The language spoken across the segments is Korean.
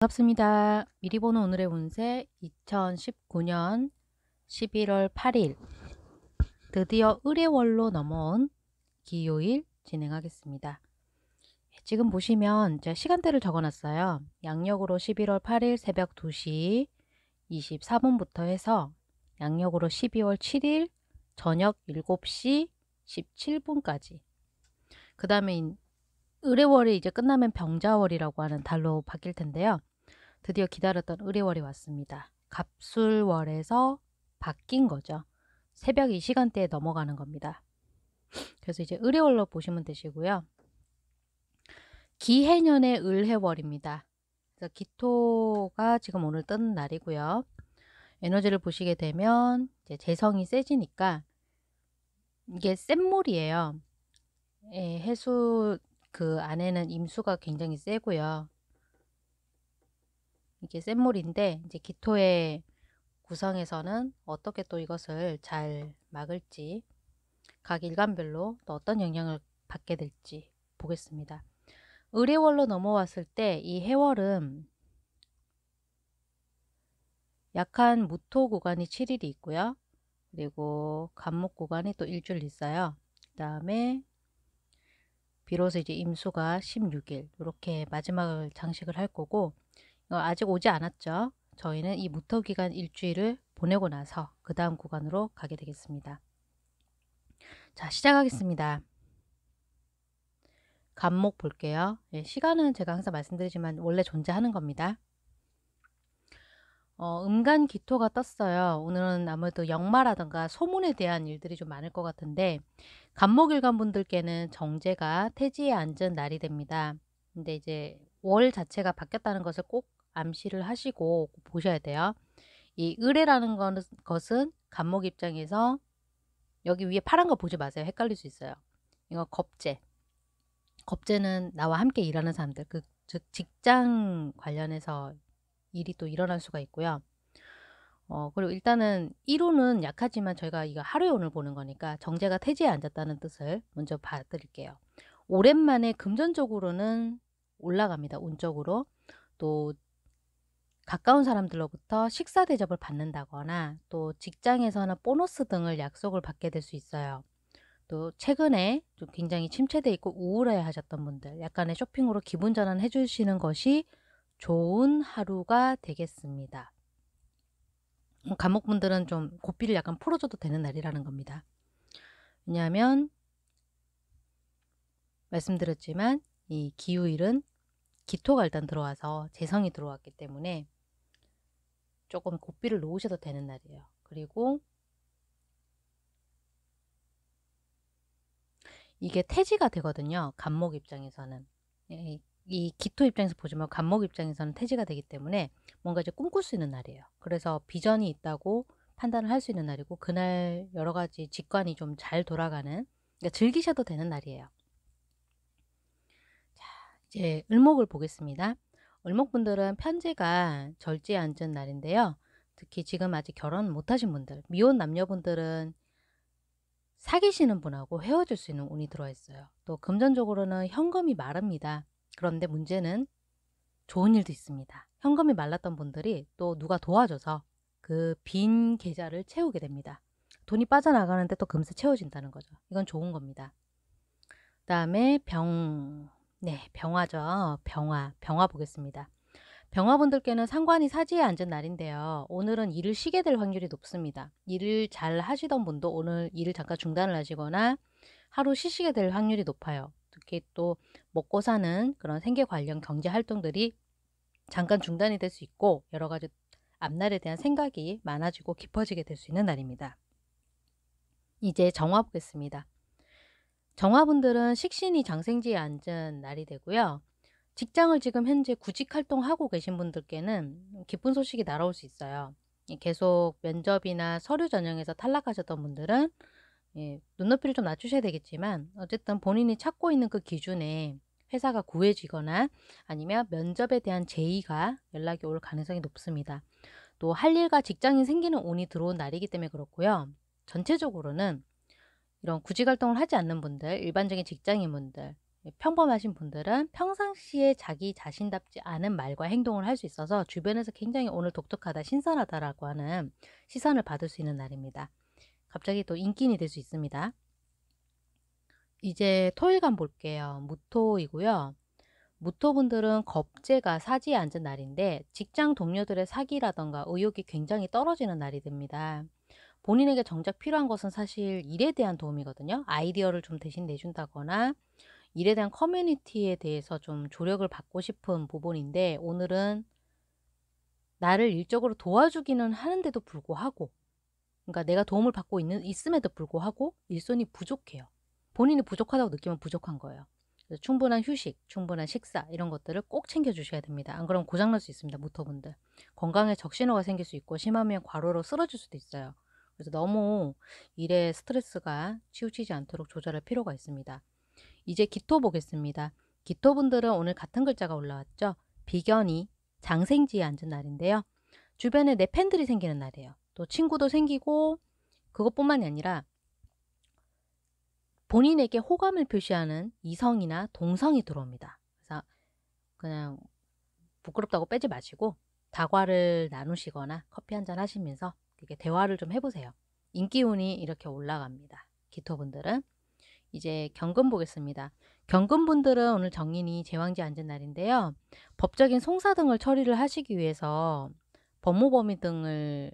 반갑습니다. 미리 보는 오늘의 운세 2019년 11월 8일 드디어 의뢰월로 넘어온 기요일 진행하겠습니다. 예, 지금 보시면 제가 시간대를 적어놨어요. 양력으로 11월 8일 새벽 2시 24분부터 해서 양력으로 12월 7일 저녁 7시 17분까지 그 다음에 의뢰월이 이제 끝나면 병자월이라고 하는 달로 바뀔 텐데요. 드디어 기다렸던 의뢰월이 왔습니다. 갑술월에서 바뀐 거죠. 새벽 이 시간대에 넘어가는 겁니다. 그래서 이제 의뢰월로 보시면 되시고요. 기해년의 을해월입니다. 그래서 기토가 지금 오늘 뜬 날이고요. 에너지를 보시게 되면 이제 재성이 세지니까 이게 센물이에요. 예, 해수 그 안에는 임수가 굉장히 세고요. 이게 샘물인데 이제 기토의 구성에서는 어떻게 또 이것을 잘 막을지 각 일간별로 또 어떤 영향을 받게 될지 보겠습니다. 의뢰월로 넘어왔을 때 이 해월은 약한 무토 구간이 7일이 있고요. 그리고 간목 구간이 또 일주일 있어요. 그 다음에 비로소 이제 임수가 16일 이렇게 마지막을 장식을 할 거고 어, 아직 오지 않았죠. 저희는 이 무터 기간 일주일을 보내고 나서 그 다음 구간으로 가게 되겠습니다. 자, 시작하겠습니다. 감목 볼게요. 예, 시간은 제가 항상 말씀드리지만 원래 존재하는 겁니다. 어, 음간 기토가 떴어요. 오늘은 아무래도 역마라든가 소문에 대한 일들이 좀 많을 것 같은데 감목일간 분들께는 정제가 태지에 앉은 날이 됩니다. 근데 이제 월 자체가 바뀌었다는 것을 꼭 암시를 하시고 보셔야 돼요. 이 의뢰라는 것은 감목 입장에서 여기 위에 파란 거 보지 마세요. 헷갈릴 수 있어요. 이거 겁제. 겁제는 나와 함께 일하는 사람들, 그, 즉 직장 관련해서 일이 또 일어날 수가 있고요. 어, 그리고 일단은 1호는 약하지만 저희가 이거 하루에 오늘 보는 거니까 정제가 태지에 앉았다는 뜻을 먼저 봐드릴게요. 오랜만에 금전적으로는 올라갑니다. 운적으로. 또 가까운 사람들로부터 식사 대접을 받는다거나 또 직장에서는 보너스 등을 약속을 받게 될 수 있어요. 또 최근에 좀 굉장히 침체돼 있고 우울해 하셨던 분들 약간의 쇼핑으로 기분 전환 해주시는 것이 좋은 하루가 되겠습니다. 어, 감옥분들은 좀 고삐를 약간 풀어줘도 되는 날이라는 겁니다. 왜냐하면 말씀드렸지만 이 기후일은 기토가 일단 들어와서 재성이 들어왔기 때문에 조금 고삐를 놓으셔도 되는 날이에요. 그리고 이게 태지가 되거든요. 간목 입장에서는. 예, 이 기토 입장에서 보지만 간목 입장에서는 태지가 되기 때문에 뭔가 이제 꿈꿀 수 있는 날이에요. 그래서 비전이 있다고 판단을 할 수 있는 날이고 그날 여러 가지 직관이 좀 잘 돌아가는 그러니까 즐기셔도 되는 날이에요. 자, 이제 을목을 보겠습니다. 을목분들은 편지가 절지에 앉은 날인데요. 특히 지금 아직 결혼 못하신 분들, 미혼 남녀분들은 사귀시는 분하고 헤어질 수 있는 운이 들어있어요. 또 금전적으로는 현금이 마릅니다. 그런데 문제는 좋은 일도 있습니다. 현금이 말랐던 분들이 또 누가 도와줘서 그 빈 계좌를 채우게 됩니다. 돈이 빠져나가는데 또 금세 채워진다는 거죠. 이건 좋은 겁니다. 그 다음에 병, 네, 병화죠. 병화, 병화 보겠습니다. 병화분들께는 상관이 사지에 앉은 날인데요. 오늘은 일을 쉬게 될 확률이 높습니다. 일을 잘 하시던 분도 오늘 일을 잠깐 중단을 하시거나 하루 쉬시게 될 확률이 높아요. 특히 또 먹고 사는 그런 생계 관련 경제 활동들이 잠깐 중단이 될 수 있고 여러 가지 앞날에 대한 생각이 많아지고 깊어지게 될 수 있는 날입니다. 이제 정화 보겠습니다. 정화분들은 식신이 장생지에 앉은 날이 되고요. 직장을 지금 현재 구직 활동하고 계신 분들께는 기쁜 소식이 날아올 수 있어요. 계속 면접이나 서류 전형에서 탈락하셨던 분들은 예, 눈높이를 좀 낮추셔야 되겠지만 어쨌든 본인이 찾고 있는 그 기준에 회사가 구해지거나 아니면 면접에 대한 제의가 연락이 올 가능성이 높습니다. 또 할 일과 직장이 생기는 운이 들어온 날이기 때문에 그렇고요. 전체적으로는 이런 구직 활동을 하지 않는 분들, 일반적인 직장인 분들, 예, 평범하신 분들은 평상시에 자기 자신답지 않은 말과 행동을 할 수 있어서 주변에서 굉장히 오늘 독특하다, 신선하다라고 하는 시선을 받을 수 있는 날입니다. 갑자기 또 인기인이 될 수 있습니다. 이제 토일간 볼게요. 무토이고요. 무토분들은 겁재가 사지에 앉은 날인데 직장 동료들의 사기라던가 의욕이 굉장히 떨어지는 날이 됩니다. 본인에게 정작 필요한 것은 사실 일에 대한 도움이거든요. 아이디어를 좀 대신 내준다거나 일에 대한 커뮤니티에 대해서 좀 조력을 받고 싶은 부분인데 오늘은 나를 일적으로 도와주기는 하는데도 불구하고 그러니까 내가 도움을 받고 있는 있음에도 불구하고 일손이 부족해요. 본인이 부족하다고 느끼면 부족한 거예요. 충분한 휴식, 충분한 식사 이런 것들을 꼭 챙겨주셔야 됩니다. 안 그러면 고장날 수 있습니다. 모터분들. 건강에 적신호가 생길 수 있고 심하면 과로로 쓰러질 수도 있어요. 그래서 너무 일에 스트레스가 치우치지 않도록 조절할 필요가 있습니다. 이제 기토 보겠습니다. 기토 분들은 오늘 같은 글자가 올라왔죠. 비견이 장생지에 앉은 날인데요. 주변에 내 팬들이 생기는 날이에요. 또 친구도 생기고 그것뿐만이 아니라 본인에게 호감을 표시하는 이성이나 동성이 들어옵니다. 그래서 그냥 부끄럽다고 빼지 마시고 다과를 나누시거나 커피 한 잔 하시면서 되게 대화를 좀 해보세요. 인기운이 이렇게 올라갑니다. 기토분들은. 이제 경금 보겠습니다. 경금분들은 오늘 정인이 제왕지 앉은 날인데요. 법적인 송사 등을 처리를 하시기 위해서 법무범위 등을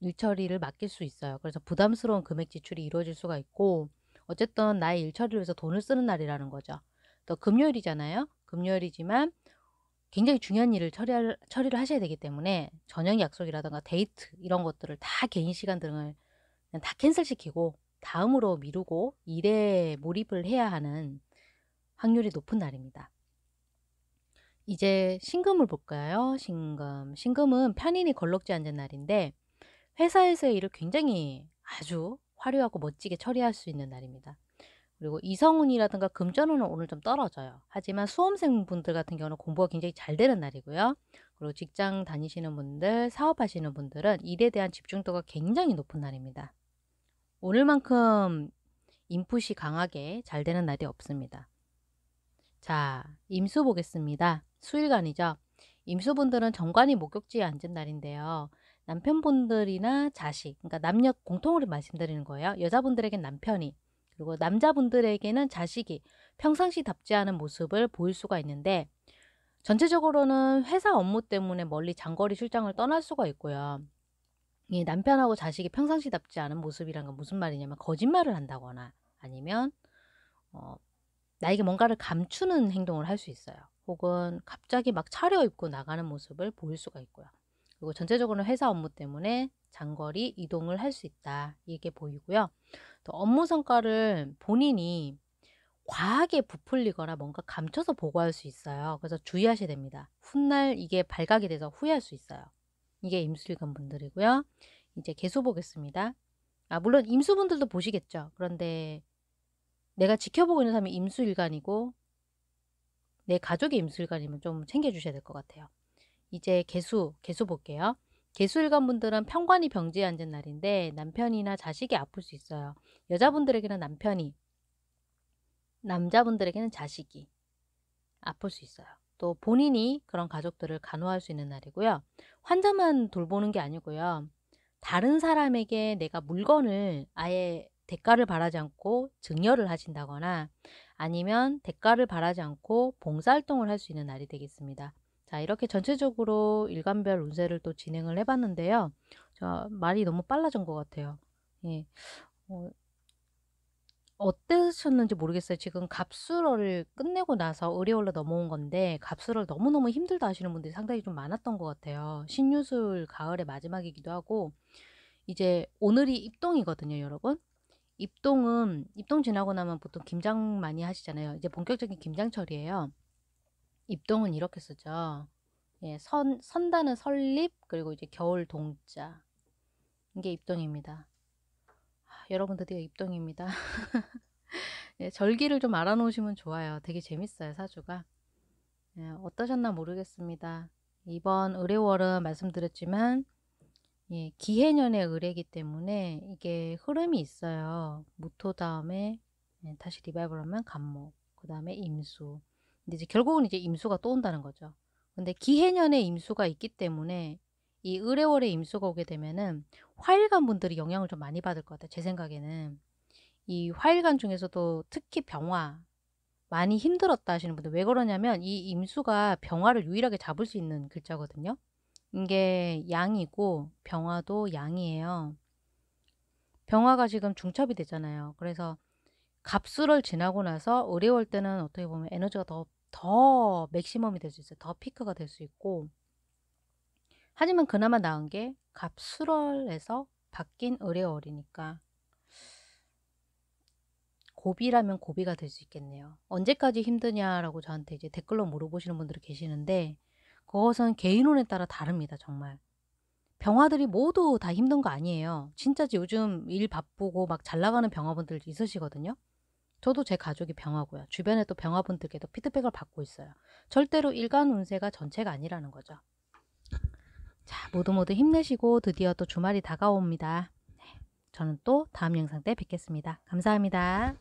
일처리를 맡길 수 있어요. 그래서 부담스러운 금액 지출이 이루어질 수가 있고 어쨌든 나의 일처리를 위해서 돈을 쓰는 날이라는 거죠. 또 금요일이잖아요. 금요일이지만 굉장히 중요한 일을 처리할, 처리를 하셔야 되기 때문에 저녁 약속이라든가 데이트 이런 것들을 다 개인 시간 등을 다 캔슬시키고 다음으로 미루고 일에 몰입을 해야 하는 확률이 높은 날입니다. 이제 신금을 볼까요? 신금. 신금은 편인이 걸럭지 않은 날인데 회사에서의 일을 굉장히 아주 화려하고 멋지게 처리할 수 있는 날입니다. 그리고 이성운이라든가 금전운은 오늘 좀 떨어져요. 하지만 수험생분들 같은 경우는 공부가 굉장히 잘 되는 날이고요. 그리고 직장 다니시는 분들, 사업하시는 분들은 일에 대한 집중도가 굉장히 높은 날입니다. 오늘만큼 인풋이 강하게 잘 되는 날이 없습니다. 자, 임수 보겠습니다. 수일간이죠. 임수분들은 정관이 목욕지에 앉은 날인데요. 남편분들이나 자식, 그러니까 남녀 공통으로 말씀드리는 거예요. 여자분들에겐 남편이, 그리고 남자분들에게는 자식이 평상시 답지 않은 모습을 보일 수가 있는데 전체적으로는 회사 업무 때문에 멀리 장거리 출장을 떠날 수가 있고요. 이 남편하고 자식이 평상시답지 않은 모습이란 건 무슨 말이냐면 거짓말을 한다거나 아니면 어, 나에게 뭔가를 감추는 행동을 할 수 있어요. 혹은 갑자기 막 차려입고 나가는 모습을 보일 수가 있고요. 그리고 전체적으로는 회사 업무 때문에 장거리 이동을 할 수 있다. 이게 보이고요. 또 업무 성과를 본인이 과하게 부풀리거나 뭔가 감춰서 보고할 수 있어요. 그래서 주의하셔야 됩니다. 훗날 이게 발각이 돼서 후회할 수 있어요. 이게 임수일관 분들이고요. 이제 개수 보겠습니다. 아 물론 임수분들도 보시겠죠. 그런데 내가 지켜보고 있는 사람이 임수일관이고 내 가족이 임수일관이면 좀 챙겨주셔야 될 것 같아요. 이제 개수, 개수 볼게요. 개수일간분들은 평관이 병지에 앉은 날인데 남편이나 자식이 아플 수 있어요. 여자분들에게는 남편이, 남자분들에게는 자식이 아플 수 있어요. 또 본인이 그런 가족들을 간호할 수 있는 날이고요. 환자만 돌보는 게 아니고요. 다른 사람에게 내가 물건을 아예 대가를 바라지 않고 증여를 하신다거나 아니면 대가를 바라지 않고 봉사활동을 할 수 있는 날이 되겠습니다. 자, 이렇게 전체적으로 일간별 운세를 또 진행을 해봤는데요. 자, 말이 너무 빨라진 것 같아요. 예. 어, 어떠셨는지 모르겠어요. 지금 갑수러를 끝내고 나서 의뢰월로 넘어온 건데 갑수러를 너무너무 힘들다 하시는 분들이 상당히 좀 많았던 것 같아요. 신유술 가을의 마지막이기도 하고 이제 오늘이 입동이거든요, 여러분. 입동은 입동 지나고 나면 보통 김장 많이 하시잖아요. 이제 본격적인 김장철이에요. 입동은 이렇게 쓰죠. 예, 선, 선다는 설립, 그리고 이제 겨울 동자. 이게 입동입니다. 아, 여러분 드디어 입동입니다. 예, 절기를 좀 알아놓으시면 좋아요. 되게 재밌어요, 사주가. 예, 어떠셨나 모르겠습니다. 이번 의뢰월은 말씀드렸지만, 예, 기해년의 의뢰이기 때문에 이게 흐름이 있어요. 무토 다음에 예, 다시 리바이벌 하면 간목, 그 다음에 임수, 근데 이제 결국은 이제 임수가 또 온다는 거죠. 근데 기해년에 임수가 있기 때문에 이 의뢰월에 임수가 오게 되면은 화일간 분들이 영향을 좀 많이 받을 것 같아요. 제 생각에는 이 화일간 중에서도 특히 병화 많이 힘들었다 하시는 분들 왜 그러냐면 이 임수가 병화를 유일하게 잡을 수 있는 글자거든요. 이게 양이고 병화도 양이에요. 병화가 지금 중첩이 되잖아요. 그래서 갑수를 지나고 나서 의뢰월 때는 어떻게 보면 에너지가 더더 맥시멈이 될 수 있어요. 더 피크가 될 수 있고 하지만 그나마 나은 게 갑수럴에서 바뀐 의뢰월이니까 고비라면 고비가 될 수 있겠네요. 언제까지 힘드냐라고 저한테 이제 댓글로 물어보시는 분들이 계시는데 그것은 개인론에 따라 다릅니다. 정말. 병화들이 모두 다 힘든 거 아니에요. 진짜 지 요즘 일 바쁘고 막 잘 나가는 병화분들 있으시거든요. 저도 제 가족이 병화고요. 주변에 또 병화분들께도 피드백을 받고 있어요. 절대로 일간 운세가 전체가 아니라는 거죠. 자, 모두 모두 힘내시고 드디어 또 주말이 다가옵니다. 네, 저는 또 다음 영상 때 뵙겠습니다. 감사합니다.